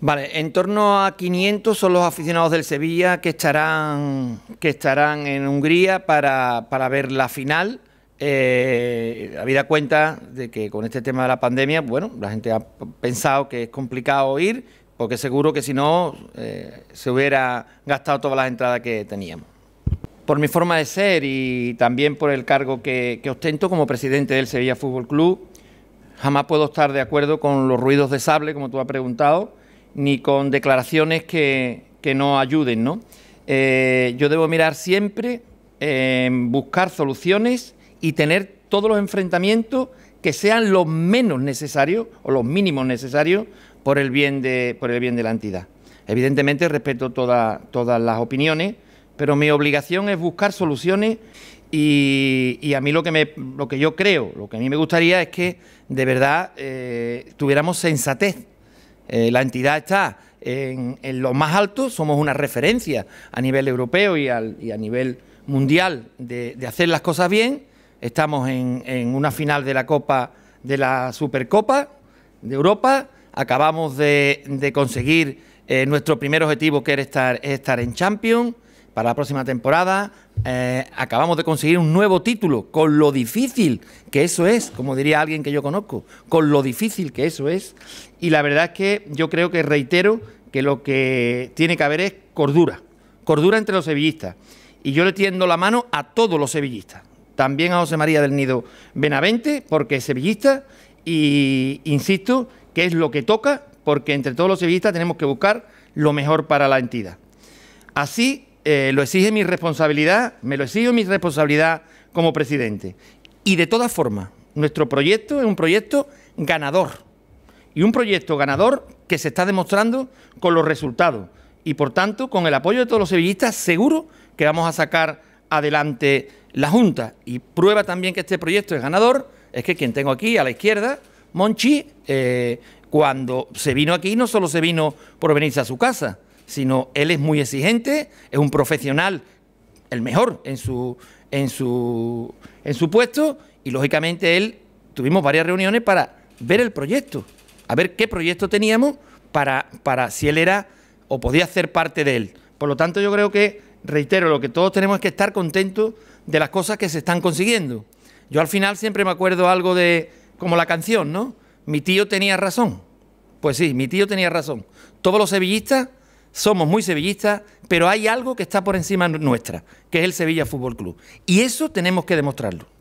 Vale, en torno a 500 son los aficionados del Sevilla que estarán, que estarán en Hungría para, ver la final. Eh, habida cuenta de que con este tema de la pandemia, bueno, la gente ha pensado que es complicado ir, porque seguro que si no eh, se hubiera gastado todas las entradas que teníamos. Por mi forma de ser y también por el cargo que, que ostento como presidente del Sevilla Fútbol Club, jamás puedo estar de acuerdo con los ruidos de sable, como tú has preguntado ni con declaraciones que, que no ayuden, ¿no? Eh, yo debo mirar siempre eh, en buscar soluciones y tener todos los enfrentamientos que sean los menos necesarios o los mínimos necesarios por el bien de, por el bien de la entidad. Evidentemente respeto todas las opiniones, pero mi obligación es buscar soluciones y, a mí lo que, me, lo que yo creo, lo que a mí me gustaría es que de verdad eh, tuviéramos sensatez eh, la entidad está en, lo más alto, somos una referencia a nivel europeo y, a nivel mundial de, hacer las cosas bien. Estamos en, una final de la Copa, de la Supercopa de Europa. Acabamos de, conseguir eh, nuestro primer objetivo, que era estar en Champions para la próxima temporada. Eh, acabamos de conseguir un nuevo título, con lo difícil que eso es, como diría alguien que yo conozco, con lo difícil que eso es. Y la verdad es que yo creo que reitero que lo que tiene que haber es cordura, cordura entre los sevillistas. Y yo le tiendo la mano a todos los sevillistas, también a José María del Nido Benavente, porque es sevillista y insisto que es lo que toca, porque entre todos los sevillistas tenemos que buscar lo mejor para la entidad. Así eh, lo exige mi responsabilidad, me lo exige mi responsabilidad como presidente. Y de todas formas, nuestro proyecto es un proyecto ganador. Y un proyecto ganador que se está demostrando con los resultados. Y por tanto, con el apoyo de todos los sevillistas, seguro que vamos a sacar adelante la Junta. Y prueba también que este proyecto es ganador, es que quien tengo aquí a la izquierda, Monchi, eh, cuando se vino aquí no solo se vino por venirse a su casa, sino él es muy exigente, es un profesional, el mejor en su, en su, en su puesto, y lógicamente él, tuvimos varias reuniones para ver el proyecto, a ver qué proyecto teníamos para, para si él era o podía ser parte de él. Por lo tanto, yo creo que, reitero, lo que todos tenemos es que estar contentos de las cosas que se están consiguiendo. Yo al final siempre me acuerdo algo de, como la canción, ¿no? Mi tío tenía razón. Pues sí, mi tío tenía razón. Todos los sevillistas somos muy sevillistas, pero hay algo que está por encima nuestra, que es el Sevilla Fútbol Club. Y eso tenemos que demostrarlo.